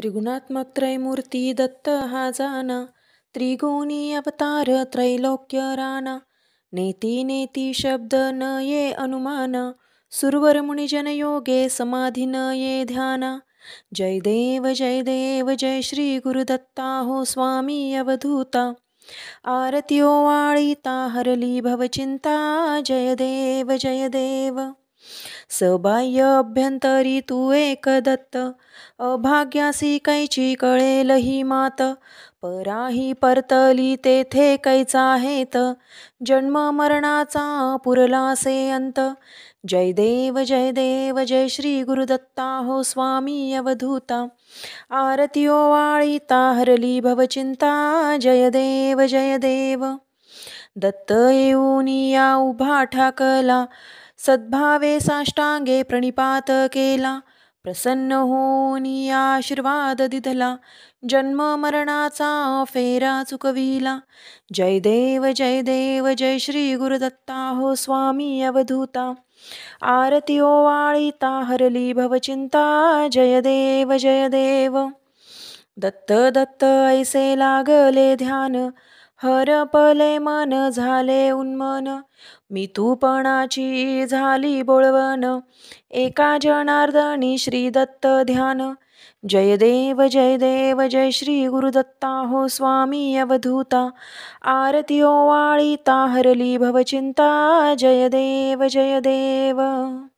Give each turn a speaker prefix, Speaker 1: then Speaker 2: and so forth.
Speaker 1: त्रिगुणात्मत्रयमूर्ती दत्त हा जाना त्रिगुणी अवतार त्रैलोक्य राणा नेती नेती शब्द न ये अनुमान सुरवर मुनिजन योगे समाधी न ये ध्याना जय देव जय देव जय श्री गुरुदत्ता हो स्वामी अवधूता आरतियो वाळीता हरली भवचिंता जय देव जय देव सबाह्य अभ्यंतरी तू एक दत्त अभाग्यासी कैची कळेल ही मात पराही परतली तेथे कैचा हेत जन्म मरणाचा पुरला अंत जय देव जय देव जय श्री गुरुदत्ता हो स्वामी अवधूता आरती वाळीता हरली भवचिंता जय देव जय देव दत्त येऊनिया उभा ठाकला सद्भावे साष्टांगे प्रणिपात केला प्रसन्न होनी आशीर्वाद दिधला जन्म मरणाचा फेरा चुकविला जय देव जय देव जय श्री गुरुदत्ता हो स्वामी अवधूता आरती ओवाळिता हरली भवचिंता जय देव जय देव दत्त दत्त ऐसे लागले ध्यान हरपले मन झाले उन्मन मी तूपणाची झाली बोळवन एका जनार्दनी श्री दत्त ध्यान जय देव जय देव जय श्री गुरुदत्ता हो स्वामी अवधूता आरती ओवाळीता हरली भवचिंता जय देव जय देव